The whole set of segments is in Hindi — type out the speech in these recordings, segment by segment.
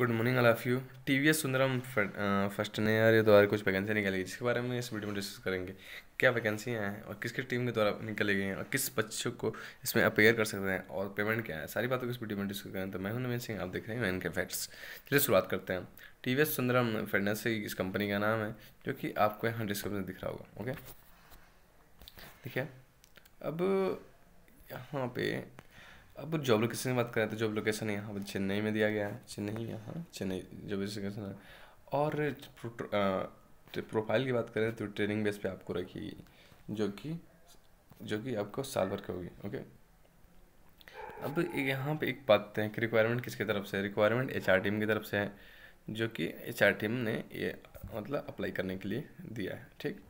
good morning all of you T V S Sundaram first ने यार ये द्वारा कुछ वैकेंसी निकाली जिसके बारे में इस वीडियो में डिस्कस करेंगे क्या वैकेंसियाँ हैं और किसके टीम के द्वारा निकलेगी हैं और किस बच्चों को इसमें अपेयर कर सकते हैं और पेमेंट क्या है सारी बातों को इस वीडियो में डिस्कस करें तो मैं हूं नवीन सिंह आप देख रहे हैं मैं फैक्ट्स चलिए शुरुआत करते हैं T V S Sundaram fitness इस कंपनी का नाम है जो कि आपको यहाँ डिस्क्रिप्शन दिख रहा होगा ओके ठीक है अब यहाँ पे अब जॉब लोकेशन की बात करें तो जॉब लोकेशन यहाँ पर चेन्नई में दिया गया है चेन्नई यहाँ चेन्नई जॉब लोकेशन है और तो प्रोफाइल की बात करें तो ट्रेनिंग बेस पे आपको रखी जो कि जो कि आपको साल भर की होगी ओके अब यहाँ पे एक बात है कि रिक्वायरमेंट किसकी तरफ से है रिक्वायरमेंट एच टीम की तरफ से है जो कि एच टीम ने ये मतलब अप्लाई करने के लिए दिया है ठीक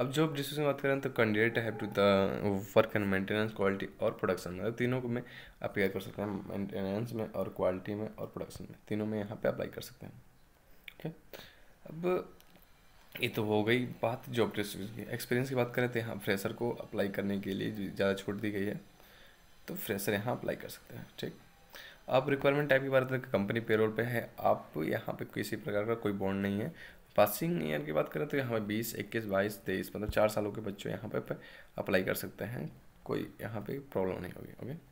अब जॉब डिस्क्रिप्शन बात करें तो candidate have to the work and maintenance quality और प्रोडक्शन में तो तीनों को मैं अप्लाई कर सकते हैं मेंटेनेंस में और क्वालिटी में और प्रोडक्शन में तीनों में यहाँ पे अप्लाई कर सकते हैं ओके अब ये तो हो गई बात जॉब डिस्क्रिप्शन की एक्सपीरियंस की बात करें तो यहाँ फ्रेशर को अप्लाई करने के लिए ज़्यादा छूट दी गई है तो फ्रेशर यहाँ अप्लाई कर सकते हैं ठीक आप रिक्वायरमेंट टाइप की बात करें कंपनी तो पेरोल पे है आप यहाँ पे किसी प्रकार का कोई बॉन्ड नहीं है पासिंग ईयर की बात करें तो यहाँ पर बीस इक्कीस बाईस तेईस मतलब चार सालों के बच्चों यहाँ पर अप्लाई कर सकते हैं कोई यहाँ पे प्रॉब्लम नहीं होगी ओके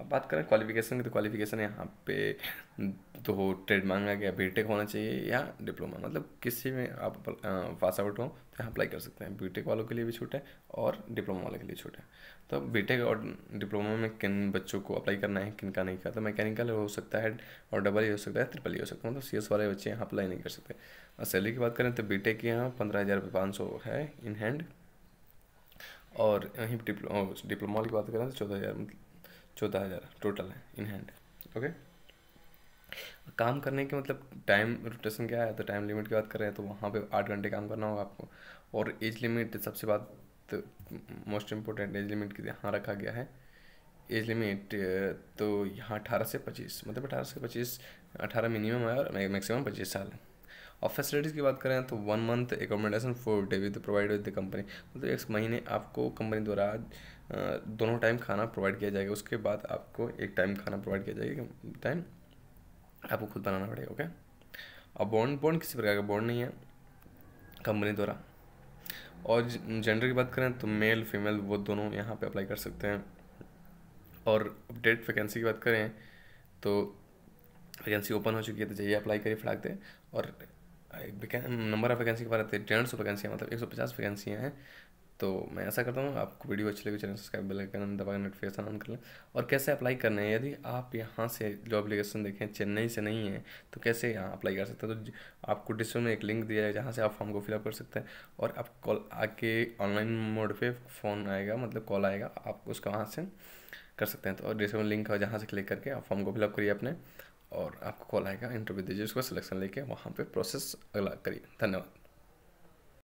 अब बात करें क्वालिफिकेशन की तो क्वालिफिकेशन यहाँ पे तो ट्रेड मांगा गया बीटेक होना चाहिए या डिप्लोमा मतलब किसी में आप पास आउट हो तो यहाँ अप्लाई कर सकते हैं टेक वालों के लिए भी छूट है और डिप्लोमा वालों के लिए छूट है तो टेक और डिप्लोमा में किन बच्चों को अप्लाई करना है किन का नहीं करता तो मैकेनिकल हो सकता है और डबल ही e हो सकता है ट्रिपल ही e हो सकता है मतलब सी एस वाले बच्चे यहाँ अप्लाई नहीं कर सकते और सैलरी की बात करें तो बी टेक यहाँ पंद्रह हज़ार पाँच सौ है इन हैंड और यहीं डिप्लोमा की बात करें तो चौदह हज़ार मतलब चौदह हज़ार टोटल है इन हैंड ओके काम करने के मतलब टाइम रोटेशन क्या है तो टाइम लिमिट की बात कर रहे हैं तो वहाँ पे आठ घंटे काम करना होगा आपको और एज लिमिट सबसे बात मोस्ट इम्पोर्टेंट एज लिमिट की यहाँ रखा गया है एज लिमिट तो यहाँ अठारह से पच्चीस मतलब अठारह से पच्चीस अठारह मिनिमम है और मैक्सिमम पच्चीस साल और फैसिलिटीज़ की बात करें तो one month accommodation for day with provide with the company मतलब एक महीने आपको कंपनी द्वारा दोनों टाइम खाना प्रोवाइड किया जाएगा उसके बाद आपको एक टाइम खाना प्रोवाइड किया जाएगा टाइम आपको खुद बनाना पड़ेगा ओके और बॉन्ड बॉन्ड किसी प्रकार का बॉन्ड नहीं है कंपनी द्वारा और जेंडर की बात करें तो मेल फीमेल वो दोनों यहाँ पे अप्लाई कर सकते हैं और अपडेट वैकेंसी की बात करें तो वैकेंसी ओपन हो चुकी है तो जाइए अप्लाई करिए फटाक दे और नंबर ऑफ वैकेंसी के बारे में डेढ़ सौ वैकेंसियाँ मतलब एक सौ पचास वैकेंसियाँ हैं तो मैं ऐसा करता हूँ आपको वीडियो अच्छी लगी चैनल सब्सक्राइब बेल आइकन दबा नोटिफिकेशन ऑन कर लें और कैसे अप्लाई करना है यदि आप यहाँ से जो एप्लीकेशन देखें चेन्नई से नहीं है तो कैसे यहाँ अप्लाई कर सकते हैं तो आपको डिस्क्रिप्शन में एक लिंक दिया है जहाँ से आप फॉर्म को फिलअप कर सकते हैं और आप कॉल आके ऑनलाइन मोड पर फ़ोन आएगा मतलब कॉल आएगा आप उसका वहाँ से कर सकते हैं तो और डिस्क्रिप्शन लिंक है जहाँ से क्लिक करके आप फॉर्म को फिलअप करिए अपने और आपको कॉल आएगा इंटरव्यू दीजिए उसका सिलेक्शन लेके वहाँ पे प्रोसेस अगला करिए धन्यवाद